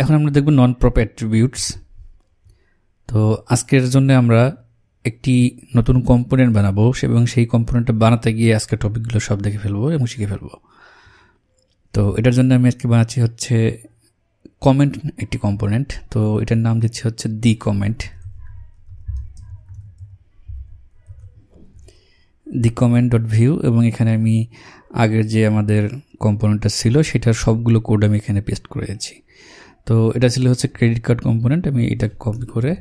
এখন আমরা দেখব নন প্রপ অ্যাট্রিবিউটস তো আজকের জন্য আমরা একটি নতুন কম্পোনেন্ট বানাবো এবং সেই কম্পোনেন্টটা বানাতে গিয়ে আজকে টপিকগুলো সব দেখে ফেলবো এবং শিখে ফেলবো তো এটার জন্য আমি আজকে বানাচ্ছি হচ্ছে কমেন্ট একটি কম্পোনেন্ট তো এটার নাম দিচ্ছি হচ্ছে the comment the comment dot Vue এবং এখানে আমি আগের যে আমাদের কম্পোনেন্টটা ছিল সেটার সবগুলো কোড আমি এখানে পেস্ট করেছি তো এটা ছিল হচ্ছে ক্রেডিট কার্ড কম্পোনেন্ট আমি এটা কপি করে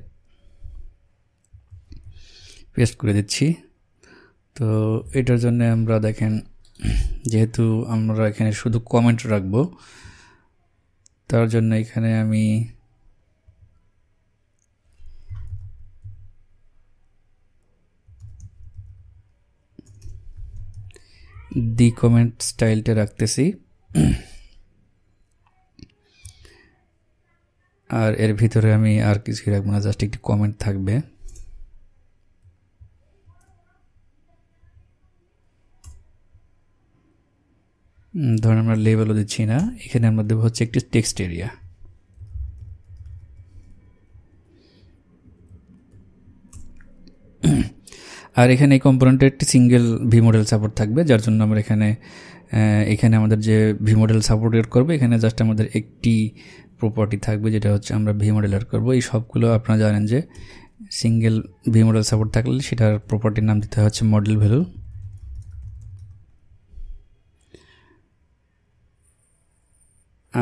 পেস্ট করে দিচ্ছি তো এটার জন্য আমরা দেখেন যেহেতু আমরা এখানে শুধু কমেন্ট রাখব তার জন্য এখানে আমি দি কমেন্ট স্টাইলটা রাখতেছি আর এর ভিতরে আমি আর কিছু রাখবো না জাস্ট একটি কমেন্ট থাকবে ধরেন আমরা লেভেলও দিচ্ছি না এখানে আমরা দেবো হচ্ছে একটি টেক্সট এরিয়া আর এখানে এই কম্পোনেন্টে একটি সিঙ্গেল ভি মডেল সাপোর্ট থাকবে যার জন্য আমরা এখানে এখানে আমাদের যে ভি মডেল সাপোর্টেড করবে এখানে জাস্ট আমাদের একটি প্রপার্টি থাকবে যেটা হচ্ছে আমরা ভি মডেল অ্যাড করবো এই সবগুলো আপনারা জানেন যে সিঙ্গেল ভি মডেল সাপোর্ট থাকলে সেটার প্রপার্টির নাম দিতে হচ্ছে মডেল ভ্যালু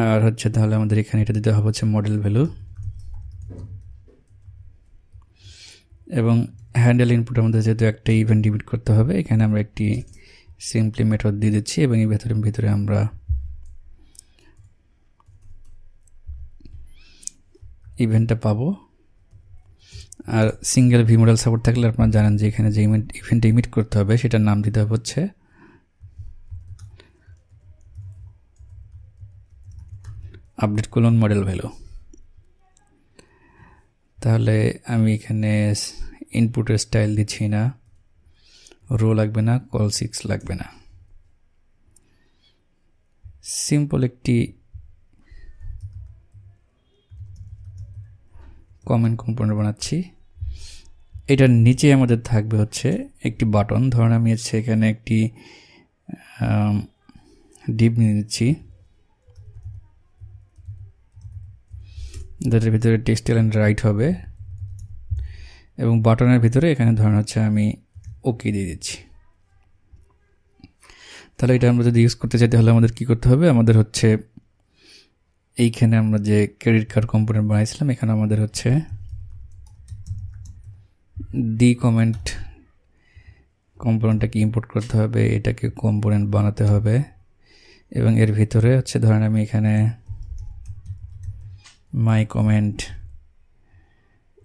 আর হচ্ছে তাহলে আমাদের এখানে এটা দিতে হবে হচ্ছে মডেল ভ্যালু এবং হ্যান্ডেল ইনপুটের মধ্যে যেহেতু একটা ইভেন্ট ডিবিট করতে হবে এখানে আমরা একটি সিম্পলি মেথড দিয়ে দিচ্ছি এবং এই ভেতরের ভিতরে আমরা ইভেন্টটা পাবো আর সিঙ্গেল ভি মডেল সাপোর্ট থাকলে আপনারা জানেন যে এখানে যে ইভেন্ট ইভেন্টটা ইমিট করতে হবে সেটার নাম দিতে হবে হচ্ছে আপডেট করুন মডেল ভ্যালু তাহলে আমি এখানে ইনপুটের স্টাইল দিচ্ছি না রো লাগবে না কল সিক্স লাগবে না সিম্পল একটি কমেন্ট কম্পোনেন্ট বানাচ্ছি এটার নিচে আমাদের থাকবে হচ্ছে একটি বাটন ধরুন আমি এখানে একটি ডিপ নিয়ে নিচ্ছি যেটার ভিতরে টেক্সটাইল অ্যান্ড রাইট হবে এবং বাটনের ভিতরে এখানে ধরেন হচ্ছে আমি ওকে দিয়ে দিচ্ছি তাহলে এটা আমরা যদি ইউজ করতে চাই তাহলে আমাদের কি করতে হবে আমাদের হচ্ছে এইখানে আমরা যে ক্রেডিট কার্ড কম্পোনেন্ট বানাইছিলাম এখানে আমাদের হচ্ছে ডি কমেন্ট কম্পোনেন্টটাকে ইম্পোর্ট করতে হবে এটাকে কম্পোনেন্ট বানাতে হবে এবং এর ভিতরে হচ্ছে ধরেন আমি এখানে মাই কমেন্ট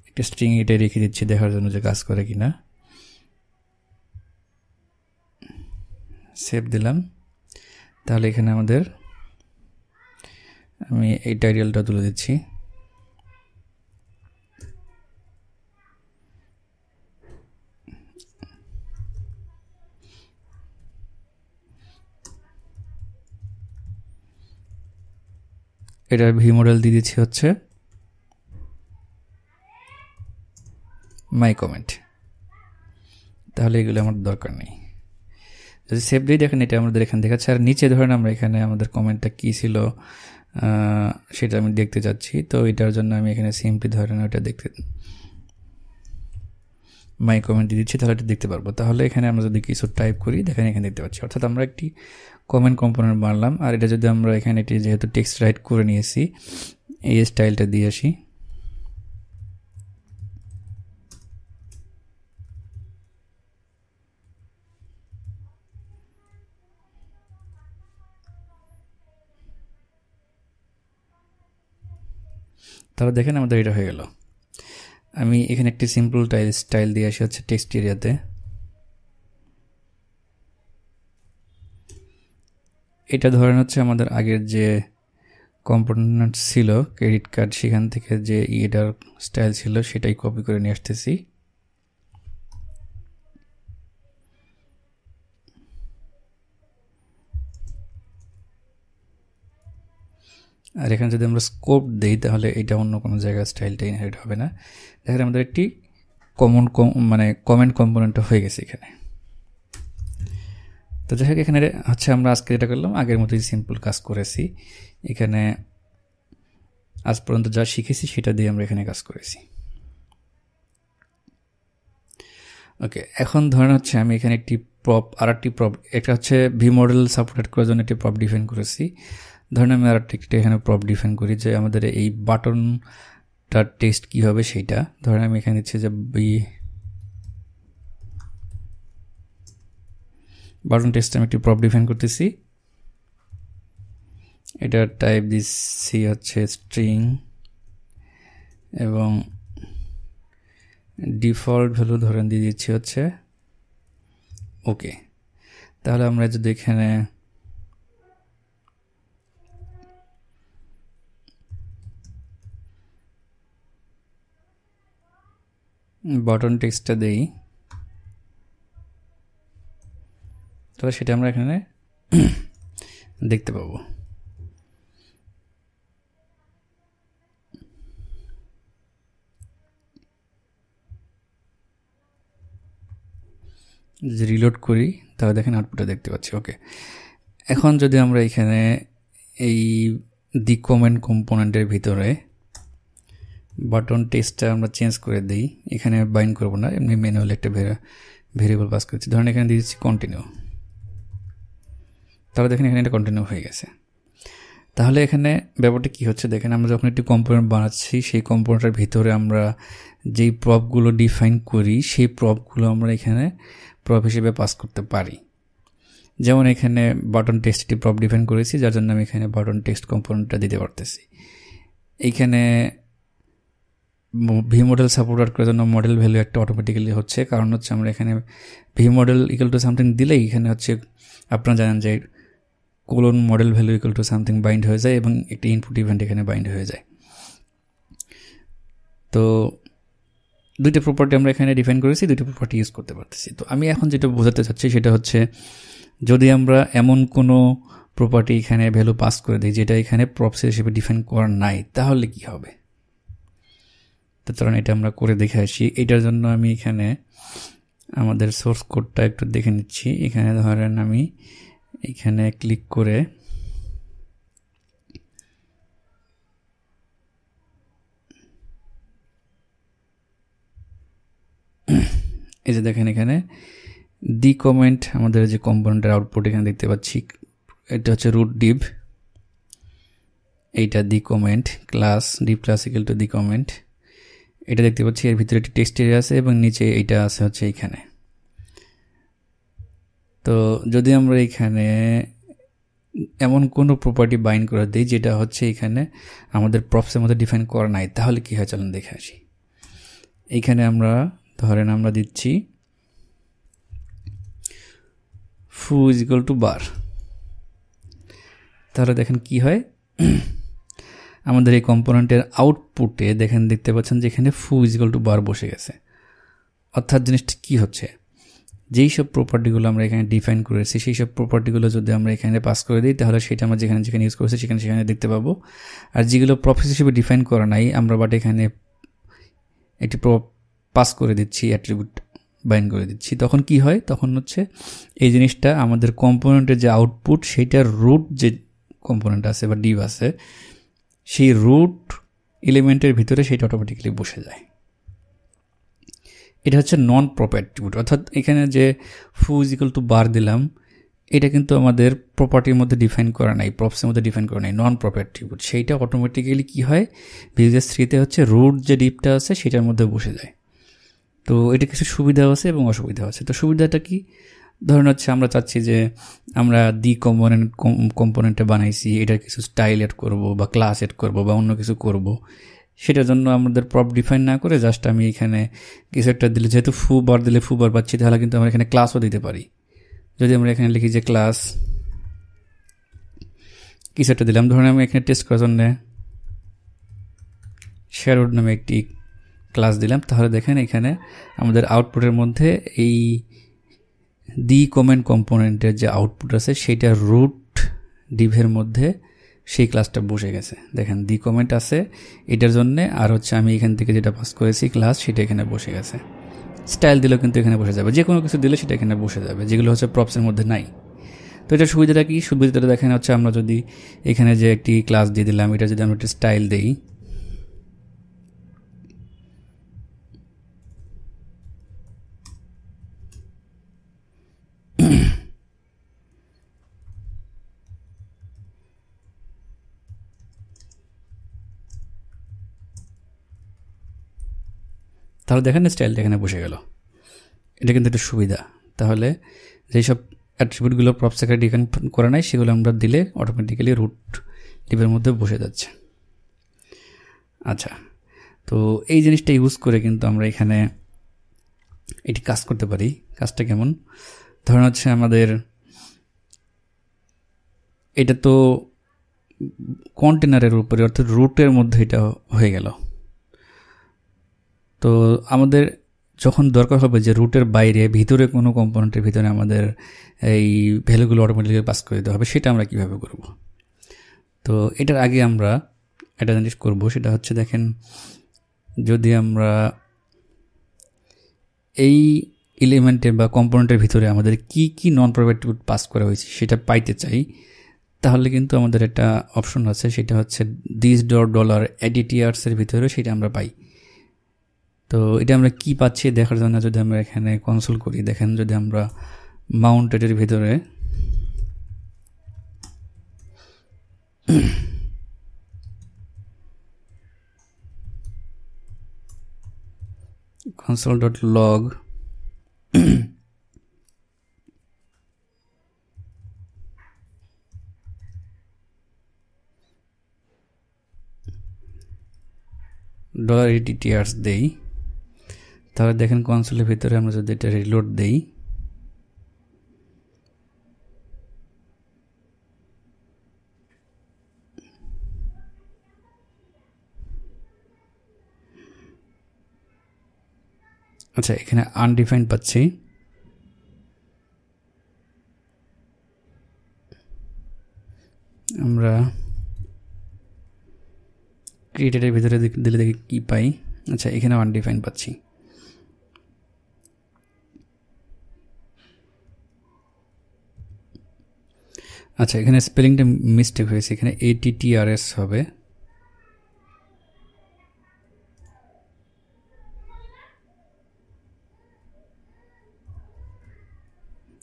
একটা স্ট্রিং এটাই রেখে দিচ্ছি দেখার জন্য যে কাজ করে কি না সেভ দিলাম তাহলে এখানে আমাদের আমি এই টাইটেলটা তুলে দিচ্ছি এটার ভি মডেল দিয়ে দিচ্ছি হচ্ছে মাই কমেন্ট তাহলে এগুলো আমার দরকার নেই যদি সেভ দিয়ে দেখেন এটা আমাদের এখানে দেখাচ্ছে আর নিচে ধরেন আমরা এখানে আমাদের কমেন্টটা কী ছিল সেটা আমি দেখতে চাচ্ছি তো এটার জন্য আমি এখানে সিম্পলি ধরেন ওটা দেখতে মাই কমেন্ট দিচ্ছি তাহলে এটা দেখতে পারবো তাহলে এখানে আমরা যদি কিছু টাইপ করি দেখেন এখানে দেখতে পাচ্ছি অর্থাৎ আমরা একটি কমেন্ট কম্পোনেন্ট বানলাম আর এটা যদি আমরা এখানে এটি যেহেতু টেক্সট রাইট করে নিয়েছি এই স্টাইলটা দিয়ে আসি তাহলে দেখেন আমাদের এটা হয়ে গেল আমি এখানে একটি সিম্পল টাইল স্টাইল দিয়ে আসি হচ্ছে টেক্সট এরিয়াতে এটা ধরেন হচ্ছে আমাদের আগের যে কম্পোনেন্ট ছিল ক্রেডিট কার্ড সেখান থেকে যে ইয়েটার স্টাইল ছিল সেটাই কপি করে নিয়ে আসতেছি আর এখানে যদি আমরা স্কোপ দিই তাহলে এটা অন্য কোনো জায়গার স্টাইলটা ইনহারিট হবে না দেখেন আমাদের একটি কমন মানে কমেন্ট কম্পোনেন্টটা হয়ে গেছে এখানে তো যাই হোক এখানে হচ্ছে আমরা আজকে যেটা করলাম আগের মতোই সিম্পল কাজ করেছি এখানে আজ পর্যন্ত যা শিখেছি সেটা দিয়ে আমরা এখানে কাজ করেছি ওকে এখন ধরেন হচ্ছে আমি এখানে একটি প্রপ আর একটি প্রপ এটা হচ্ছে ভি মডেল সাপোর্টেড করার জন্য একটি প্রপ ডিফেন্ড করেছি ধরেন আমি আর একটা এখানে প্রপ ডিফাইন করি যে আমাদের এই বাটনটার টেস্ট কি হবে সেইটা ধরেন আমি এখানে দিচ্ছি যে বি বাটন টেস্ট আমি একটি প্রপ ডিফাইন করতেছি এটা টাইপ দিচ্ছি হচ্ছে স্ট্রিং এবং ডিফল্ট ভ্যালু ধরেন দিয়ে দিচ্ছি হচ্ছে ওকে তাহলে আমরা যদি এখানে বটন টেক্সটটা দেই তাহলে সেটা আমরা এখানে দেখতে পাবো যদি রিলোড করি তাহলে দেখেন আউটপুটটা দেখতে পাচ্ছি ওকে এখন যদি আমরা এখানে এই দি কমেন্ট কম্পোনেন্টের ভিতরে বাটন টেক্সটটা আমরা চেঞ্জ করে দিই এখানে বাইন্ড করব না এমনি ম্যানুয়াল একটা ভেরিয়েবল পাস করছি ধরেন এখানে দিয়ে দিচ্ছি কন্টিনিউ তাহলে দেখেন এখানে এটা কন্টিনিউ হয়ে গেছে তাহলে এখানে ব্যাপারটা কী হচ্ছে দেখেন আমরা যখন একটি কম্পোনেন্ট বানাচ্ছি সেই কম্পোনেন্টের ভিতরে আমরা যেই প্রপগুলো ডিফাইন করি সেই প্রপগুলো আমরা এখানে প্রপ হিসেবে পাস করতে পারি যেমন এখানে বাটন টেক্সটটি প্রপ ডিফাইন করেছি যার জন্য আমি এখানে বাটন টেক্সট কম্পোনেন্টটা দিতে পারতেছি এইখানে ভি মডেল সাপোর্ট আউট করার জন্য মডেল ভ্যালু একটা অটোমেটিক্যালি হচ্ছে কারণ হচ্ছে আমরা এখানে V model equal to something দিলেই এখানে হচ্ছে আপনারা জানেন যে colon model value equal to something bind হয়ে যায় এবং একটি ইনপুট ইভেন্ট এখানে বাইন্ড হয়ে যায় তো দুইটা প্রপার্টি আমরা এখানে ডিফাইন করেছি দুইটা প্রপার্টি ইউজ করতে পারতেছি তো আমি এখন যেটা বোঝাতে চাচ্ছি সেটা হচ্ছে যদি আমরা এমন কোনো প্রপার্টি এখানে ভ্যালু পাস করে দিই যেটা এখানে প্রপস হিসেবে ডিফাইন করা নাই তাহলে কি হবে তো এটা আমরা করে দেখে আসি এটার জন্য আমি এখানে আমাদের সোর্স কোডটা একটু দেখে নিচ্ছি এখানে ধরেন আমি এখানে ক্লিক করে এই যে দেখেন এখানে দি কমেন্ট আমাদের যে কম্পোনেন্টের আউটপুট এখানে দেখতে পাচ্ছি এটা হচ্ছে রুট ডিপ এইটা the comment class div classical to the comment এটা দেখতে পাচ্ছি এর ভিতরে একটি টেক্সট এরিয়া আছে এবং নিচে এইটা আছে হচ্ছে এইখানে তো যদি আমরা এখানে এমন কোনো প্রপার্টি বাইন্ড করে দিই যেটা হচ্ছে এখানে আমাদের প্রপসের মধ্যে ডিফাইন করা নাই তাহলে কী হয় চলুন দেখে আসি এইখানে আমরা ধরেন আমরা দিচ্ছি ফু ইজ ইকুয়াল টু বার তাহলে দেখেন কি হয় আমাদের এই কম্পোনেন্টের আউটপুটে দেখেন দেখতে পাচ্ছেন যে এখানে ফু ইজিক্যাল টু বার বসে গেছে অর্থাৎ জিনিসটা কী হচ্ছে যেই সব প্রপার্টিগুলো আমরা এখানে ডিফাইন করেছি সেই সব প্রপার্টিগুলো যদি আমরা এখানে পাস করে দিই তাহলে সেটা আমরা যেখানে যেখানে ইউজ করেছি সেখানে সেখানে দেখতে পাবো আর যেগুলো প্রফেস হিসেবে ডিফাইন করা নাই আমরা বাট এখানে একটি পাস করে দিচ্ছি অ্যাট্রিবিউট বাইন করে দিচ্ছি তখন কি হয় তখন হচ্ছে এই জিনিসটা আমাদের কম্পোনেন্টের যে আউটপুট সেইটার রুট যে কম্পোনেন্ট আছে বা ডিভ আছে সেই রুট এলিমেন্টের ভিতরে সেটা অটোমেটিক্যালি বসে যায় এটা হচ্ছে নন প্রপার অর্থাৎ এখানে যে ফু ইজ ইকাল টু বার দিলাম এটা কিন্তু আমাদের প্রপার্টির মধ্যে ডিফাইন করা নাই প্রপসের মধ্যে ডিফাইন করা নাই নন প্রপার সেইটা অটোমেটিক্যালি কী হয় বিজনেস থ্রিতে হচ্ছে রুট যে ডিপটা আছে সেটার মধ্যে বসে যায় তো এটা কিছু সুবিধাও আছে এবং অসুবিধাও আছে তো সুবিধাটা কি ধরুন হচ্ছে আমরা চাচ্ছি যে আমরা ডি কম্পোনেন্ট কম্পোনেন্টে বানাইছি এটার কিছু স্টাইল এড করব বা ক্লাস এড করব বা অন্য কিছু করব সেটার জন্য আমাদের প্রপ ডিফাইন না করে জাস্ট আমি এখানে কিছু একটা দিলে যেহেতু ফু বার দিলে ফু বার পাচ্ছি তাহলে কিন্তু আমরা এখানে ক্লাসও দিতে পারি যদি আমরা এখানে লিখি যে ক্লাস কিছু একটা দিলাম ধরুন আমি এখানে টেস্ট করার জন্যে শেয়ারউড নামে একটি ক্লাস দিলাম তাহলে দেখেন এখানে আমাদের আউটপুটের মধ্যে এই দি কমেন্ট কম্পোনেন্টের যে আউটপুট আছে সেটা রুট ডিভের মধ্যে সেই ক্লাসটা বসে গেছে দেখেন দি কমেন্ট আছে এটার জন্য আর হচ্ছে আমি এখান থেকে যেটা পাস করেছি ক্লাস সেটা এখানে বসে গেছে স্টাইল দিলেও কিন্তু এখানে বসে যাবে যে কোনো কিছু দিলে সেটা এখানে বসে যাবে যেগুলো হচ্ছে প্রপসের মধ্যে নাই তো এটা সুবিধাটা কি সুবিধাটা দেখেন হচ্ছে আমরা যদি এখানে যে একটি ক্লাস দিয়ে দিলাম এটা যদি আমরা একটি স্টাইল দিই তাহলে দেখেন স্টাইলটা এখানে বসে গেল এটা কিন্তু একটা সুবিধা তাহলে যেই সব অ্যাট্রিবিউটগুলো প্রপ সেখানে ডিফাইন করে নাই সেগুলো আমরা দিলে অটোমেটিক্যালি রুট টিপের মধ্যে বসে যাচ্ছে আচ্ছা তো এই জিনিসটা ইউজ করে কিন্তু আমরা এখানে এটি কাজ করতে পারি কাজটা কেমন ধরেন হচ্ছে আমাদের এটা তো কন্টেনারের উপরে অর্থাৎ রুটের মধ্যে এটা হয়ে গেল তো আমাদের যখন দরকার হবে যে রুটের বাইরে ভিতরে কোনো কম্পোনেন্টের ভিতরে আমাদের এই ভ্যালুগুলো অটোমেটিক্যালি পাস করে দিতে হবে সেটা আমরা কিভাবে করব তো এটার আগে আমরা একটা জিনিস করবো সেটা হচ্ছে দেখেন যদি আমরা এই এলিমেন্টের বা কম্পোনেন্টের ভিতরে আমাদের কি কি নন প্রোভাইটিউড পাস করা হয়েছে সেটা পাইতে চাই তাহলে কিন্তু আমাদের একটা অপশন আছে সেটা হচ্ছে দিস ডট ডলার অ্যাডিটিয়ার্সের ভিতরে সেটা আমরা পাই তো এটা আমরা কি পাচ্ছি দেখার জন্য যদি আমরা এখানে কনসোল করি দেখেন যদি আমরা মাউন্টেডের ভিতরে console dot log dollar eighty টিয়ার্স দেই তাহলে দেখেন কনসোলের ভিতরে আমরা যদি এটা রিলোড দেই আচ্ছা এখানে আনডিফাইন্ড পাচ্ছি আমরা ক্রিয়েটেডের ভিতরে দিলে দেখি কী পাই আচ্ছা এখানে আনডিফাইন্ড পাচ্ছি আচ্ছা এখানে স্পেলিংটা মিস্টেক হয়েছে এখানে এ টি টি আর এস হবে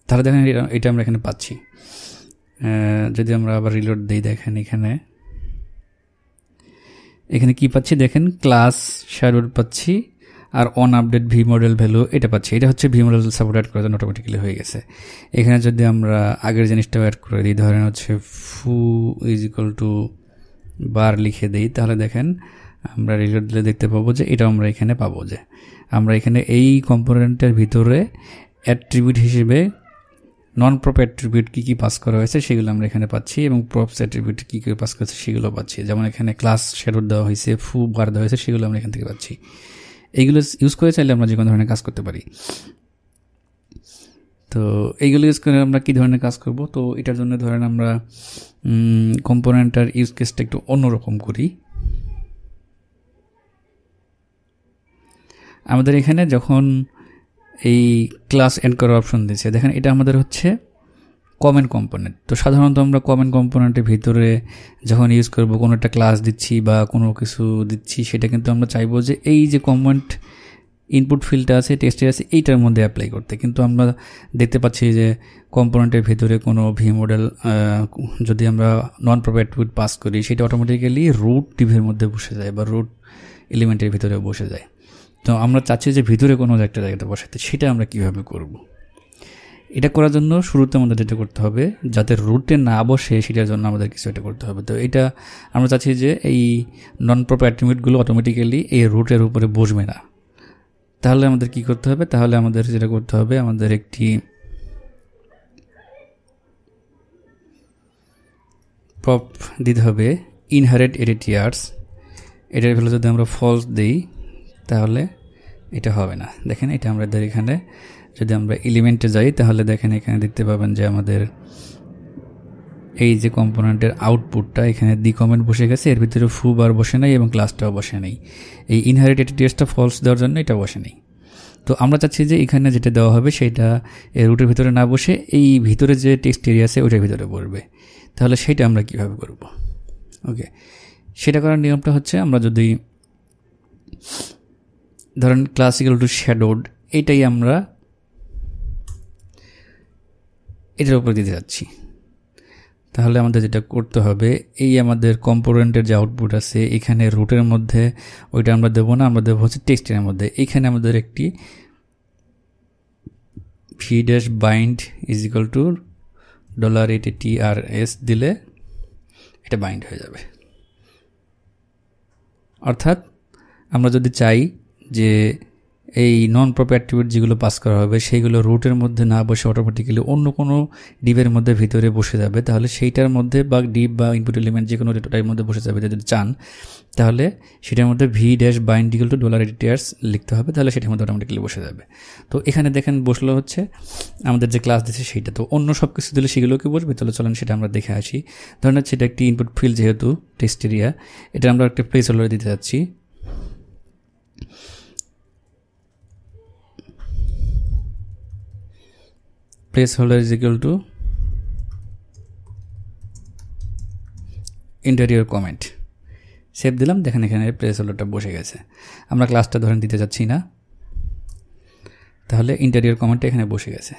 তাহলে দেখেন এটা আমরা এখানে পাচ্ছি যদি আমরা আবার রিলোড দিই দেখেন এখানে এখানে কি পাচ্ছি দেখেন ক্লাস শ্যাডোর পাচ্ছি আর on update V model value এটা পাচ্ছি এটা হচ্ছে ভি মডেল সাপোর্ট অ্যাড করার জন্য অটোমেটিক্যালি হয়ে গেছে এখানে যদি আমরা আগের জিনিসটাও অ্যাড করে দিই ধরেন হচ্ছে ফু ইজ ইকুয়াল টু বার লিখে দিই তাহলে দেখেন আমরা রিলোড দিলে দেখতে পাবো যে এটা আমরা এখানে পাবো যে আমরা এখানে এই কম্পোনেন্টের ভিতরে অ্যাট্রিবিউট হিসেবে নন প্রপ অ্যাট্রিবিউট কী কী পাস করা হয়েছে সেগুলো আমরা এখানে পাচ্ছি এবং প্রপস অ্যাট্রিবিউট কী কী পাস করেছে সেগুলো পাচ্ছি যেমন এখানে ক্লাস শেডোর দেওয়া হয়েছে ফু বার দেওয়া হয়েছে সেগুলো আমরা এখান থেকে পাচ্ছি এইগুলো ইউজ করে চাইলে আমরা যে কোনো ধরনের কাজ করতে পারি তো এইগুলো ইউজ করে আমরা কী ধরনের কাজ করব তো এটার জন্য ধরেন আমরা কম্পোনেন্টার ইউজ কেসটা একটু অন্যরকম করি আমাদের এখানে যখন এই ক্লাস এন্ড করার অপশন দিয়েছে দেখেন এটা আমাদের হচ্ছে কমেন কম্পোনেন্ট তো সাধারণত আমরা কমেন কম্পোনেন্টের ভিতরে যখন ইউজ করব কোনো একটা ক্লাস দিচ্ছি বা কোনো কিছু দিচ্ছি সেটা কিন্তু আমরা চাইবো যে এই যে কমেন্ট ইনপুট ফিল্ডটা আছে টেস্টে আছে এইটার মধ্যে অ্যাপ্লাই করতে কিন্তু আমরা দেখতে পাচ্ছি যে কম্পোনেন্টের ভিতরে কোনো ভি মডেল যদি আমরা নন প্রপার্টউড পাস করি সেটা অটোমেটিক্যালি রুট টিভির মধ্যে বসে যায় বা রুট এলিমেন্টের ভিতরে বসে যায় তো আমরা চাচ্ছি যে ভিতরে কোনো একটা জায়গাতে বসাতে সেটা আমরা কীভাবে করবো এটা করার জন্য শুরুতে আমাদের যেটা করতে হবে যাতে রুটে না বসে সেটার জন্য আমাদের কিছু এটা করতে হবে তো এটা আমরা চাচ্ছি যে এই নন প্রপার অ্যাট্রিবিউটগুলো অটোমেটিক্যালি এই রুটের উপরে বসবে না তাহলে আমাদের কি করতে হবে তাহলে আমাদের যেটা করতে হবে আমাদের একটি প্রপ দিতে হবে ইনহারেট এডিটিয়ার্স এটার ভ্যালু যদি আমরা ফলস দিই তাহলে এটা হবে না দেখেন এটা আমাদের এখানে যদি আমরা এলিমেন্টে যাই তাহলে দেখেন এখানে দেখতে পাবেন যে আমাদের এই যে কম্পোনেন্টের আউটপুটটা এখানে দি কমেন্ট বসে গেছে এর ভিতরে ফু বার বসে নাই এবং ক্লাসটাও বসে নেই এই ইনহারিটেড টেস্টটা ফলস দেওয়ার জন্য এটা বসে নেই তো আমরা চাচ্ছি যে এখানে যেটা দেওয়া হবে সেটা এর রুটের ভিতরে না বসে এই ভিতরে যে টেক্সট এরিয়া আছে ওইটার ভিতরে পড়বে তাহলে সেটা আমরা কিভাবে করব ওকে সেটা করার নিয়মটা হচ্ছে আমরা যদি ধরেন ক্লাসিক্যাল টু শ্যাডোড এটাই আমরা এটার উপর দিতে যাচ্ছি তাহলে আমাদের যেটা করতে হবে এই আমাদের কম্পোনেন্টের যে আউটপুট আছে এখানে রুটের মধ্যে ওইটা আমরা দেবো না আমরা দেবো হচ্ছে টেক্সটের মধ্যে এখানে আমাদের একটি V dash bind is equal to dollar A T T R S দিলে এটা বাইন্ড হয়ে যাবে অর্থাৎ আমরা যদি চাই যে এই নন প্রপি অ্যাট্রিবিউট যেগুলো পাস করা হবে সেইগুলো রুটের মধ্যে না বসে অটোমেটিক্যালি অন্য কোনো ডিপের মধ্যে ভিতরে বসে যাবে তাহলে সেইটার মধ্যে বা ডিপ বা ইনপুট এলিমেন্ট যে কোনো ডেটার মধ্যে বসে যাবে যদি চান তাহলে সেটার মধ্যে V dash bind equal to dollar এডিটার্স লিখতে হবে তাহলে সেটার মধ্যে অটোমেটিক্যালি বসে যাবে তো এখানে দেখেন বসলো হচ্ছে আমাদের যে ক্লাস দিচ্ছে সেইটা তো অন্য সব কিছু দিলে সেগুলোকে বসবে তাহলে চলেন সেটা আমরা দেখে আসি ধরেন সেটা একটি ইনপুট ফিল্ড যেহেতু টেস্টেরিয়া এটা আমরা একটা প্লেস হোল্ডারে দিতে যাচ্ছি placeholder is equal to interior comment save দিলাম দেখেন এখানে প্লেস হোল্ডারটা বসে গেছে আমরা ক্লাসটা ধরেন দিতে যাচ্ছি না তাহলে ইন্টেরিয়র কমেন্টটা এখানে বসে গেছে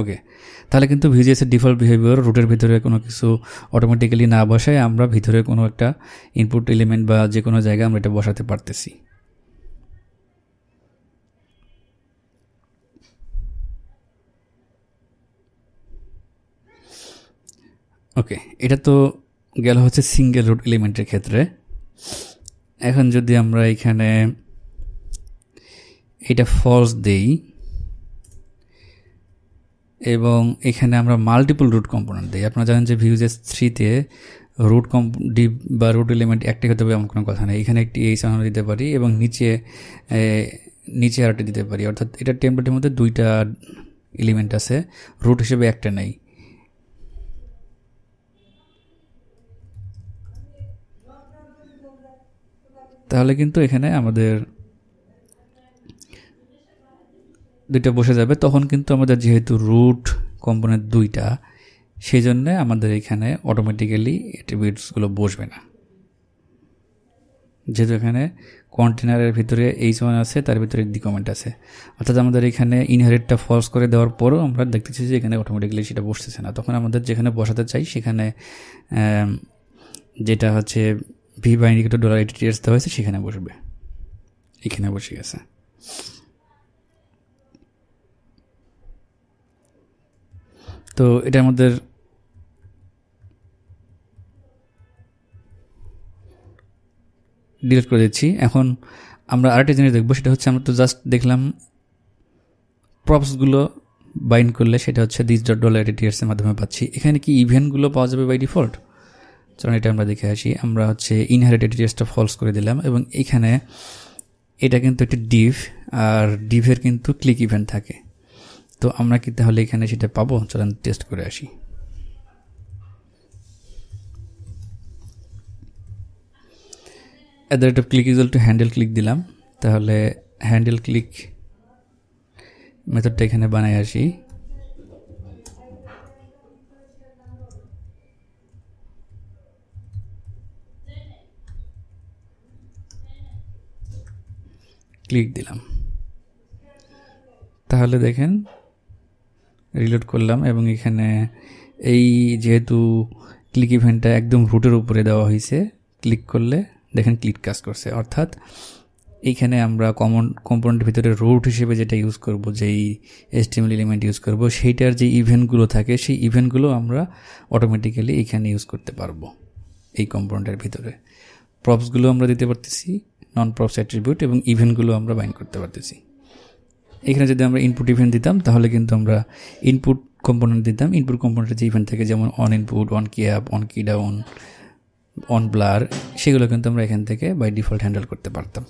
ওকে তাহলে কিন্তু ভিজিএসের ডিফল্ট বিহেভিয়ার রুটের ভিতরে কোনো কিছু অটোমেটিক্যালি না বসায় আমরা ভিতরে কোনো একটা ইনপুট এলিমেন্ট বা যে কোনো জায়গায় আমরা এটা বসাতে পারতেছি ওকে এটা তো গেল হচ্ছে সিঙ্গেল রুট এলিমেন্টের ক্ষেত্রে এখন যদি আমরা এখানে এটা ফলস দেই এবং এখানে আমরা মাল্টিপল রুট কম্পোনেন্ট দিই আপনারা জানেন যে ভিউজেস থ্রিতে রুট কম্প ডিপ বা রুট এলিমেন্ট একটাই হতে হবে এমন কোনো কথা নেই এখানে একটি এইচ আমরা দিতে পারি এবং নিচে নিচে আরেকটি দিতে পারি অর্থাৎ এটা টেম্পলেটের মধ্যে দুইটা এলিমেন্ট আছে রুট হিসেবে একটা নেই তাহলে কিন্তু এখানে আমাদের দুইটা বসে যাবে তখন কিন্তু আমাদের যেহেতু রুট কম্পনের দুইটা সেই জন্যে আমাদের এখানে অটোমেটিক্যালি এট্রিবিউটসগুলো বসবে না যেহেতু এখানে কন্টেনারের ভিতরে এইচ ওয়ান আছে তার ভিতরে কমেন্ট আছে অর্থাৎ আমাদের এখানে ইনহারিটটা ফলস করে দেওয়ার পরও আমরা দেখতেছি যে এখানে অটোমেটিক্যালি সেটা বসতেছে না তখন আমাদের যেখানে বসাতে চাই সেখানে যেটা হচ্ছে ভি বা ইন্ডিকেটর ডলার এইটি টিয়ার্স দেওয়া হয়েছে সেখানে বসবে এখানে বসে গেছে তো এটা আমাদের ডিলিট করে দিচ্ছি এখন আমরা আরেকটা জিনিস দেখবো সেটা হচ্ছে আমরা তো জাস্ট দেখলাম প্রপসগুলো বাইন্ড করলে সেটা হচ্ছে ডিজ ডট ডলার এটি টিয়ার্সের মাধ্যমে পাচ্ছি এখানে কি ইভেন্টগুলো পাওয়া যাবে বাই ডিফল্ট চলুন এটা আমরা দেখে আসি আমরা হচ্ছে ইনহারিটেড টেস্টটা ফলস করে দিলাম এবং এখানে এটা কিন্তু একটি ডিভ আর ডিভের কিন্তু ক্লিক ইভেন্ট থাকে তো আমরা কি তাহলে এখানে সেটা পাবো চলেন টেস্ট করে আসি at the rate of click equal to handle click দিলাম তাহলে হ্যান্ডেল ক্লিক মেথডটা এখানে বানাই আসি ক্লিক দিলাম তাহলে দেখেন রিলোড করলাম এবং এখানে এই যেহেতু ক্লিক ইভেন্টটা একদম রুটের উপরে দেওয়া হয়েছে ক্লিক করলে দেখেন ক্লিক কাজ করছে অর্থাৎ এইখানে আমরা কমন কম্পোনেন্টের ভিতরে রুট হিসেবে যেটা ইউজ করব যেই এস্টিমেল এলিমেন্ট ইউজ করব সেইটার যে ইভেন্টগুলো থাকে সেই ইভেন্টগুলো আমরা অটোমেটিক্যালি এখানে ইউজ করতে পারবো এই কম্পোনেন্টের ভিতরে প্রপসগুলো আমরা দিতে পারতেছি নন প্রপস অ্যাট্রিবিউট এবং ইভেন্টগুলো আমরা বাইন করতে পারতেছি এখানে যদি আমরা ইনপুট ইভেন্ট দিতাম তাহলে কিন্তু আমরা ইনপুট কম্পোনেন্ট দিতাম ইনপুট কম্পোনেন্টের যে ইভেন্ট থাকে যেমন on input on key up on key down on blur সেগুলো কিন্তু আমরা এখান থেকে বাই ডিফল্ট হ্যান্ডেল করতে পারতাম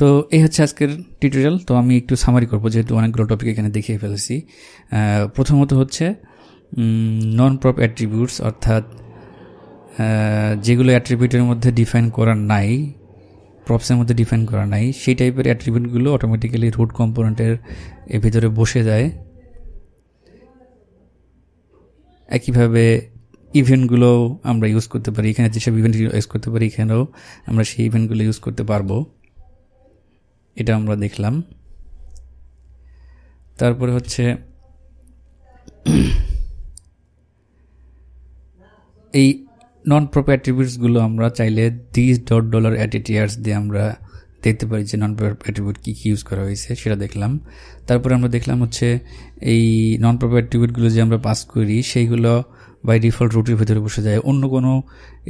তো এই হচ্ছে আজকের টিউটোরিয়াল তো আমি একটু সামারি করবো যেহেতু অনেকগুলো টপিক এখানে দেখিয়ে ফেলেছি প্রথমত হচ্ছে নন প্রপ অ্যাট্রিবিউটস অর্থাৎ যেগুলো অ্যাট্রিবিউটের মধ্যে ডিফাইন করা নাই প্রপসের মধ্যে ডিফাইন করা নাই সেই টাইপের অ্যাট্রিবিউটগুলো অটোমেটিক্যালি রুট কম্পোনেন্টের এ ভিতরে বসে যায় একইভাবে ইভেন্টগুলো আমরা ইউজ করতে পারি এখানে যেসব ইভেন্ট ইউজ করতে পারি এখানেও আমরা সেই ইভেন্টগুলো ইউজ করতে পারবো এটা আমরা দেখলাম তারপরে হচ্ছে এই নন প্রপার অ্যাট্রিবিউটসগুলো আমরা চাইলে দিস ডট ডলার অ্যাটিটিয়ার্স দিয়ে আমরা দেখতে পারি যে নন প্রপার অ্যাট্রিবিউট কী কী ইউজ করা হয়েছে সেটা দেখলাম তারপরে আমরা দেখলাম হচ্ছে এই নন প্রপার অ্যাট্রিবিউটগুলো যে আমরা পাস করি সেইগুলো বাই ডিফল্ট রুটির ভিতরে বসে যায় অন্য কোনো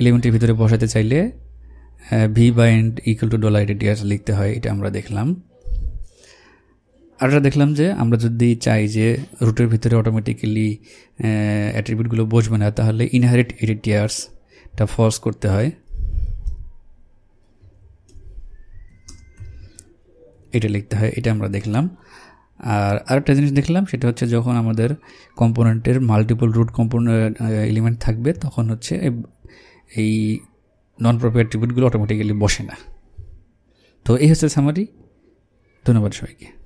এলিমেন্টের ভিতরে বসাতে চাইলে V bind equal to dollar অ্যাটিটিয়ার্স লিখতে হয় এটা আমরা দেখলাম আরেকটা দেখলাম যে আমরা যদি চাই যে রুটের ভিতরে অটোমেটিক্যালি অ্যাট্রিবিউটগুলো বসবে না তাহলে ইনহারিট এডিটিয়ার্সটা ফলস করতে হয় এটা লিখতে হয় এটা আমরা দেখলাম আর আরেকটা জিনিস দেখলাম সেটা হচ্ছে যখন আমাদের কম্পোনেন্টের মাল্টিপল রুট কম্পোনেন্ট এলিমেন্ট থাকবে তখন হচ্ছে এই নন প্রপার অ্যাট্রিবিউটগুলো অটোমেটিক্যালি বসে না তো এই হচ্ছে সামারি ধন্যবাদ সবাইকে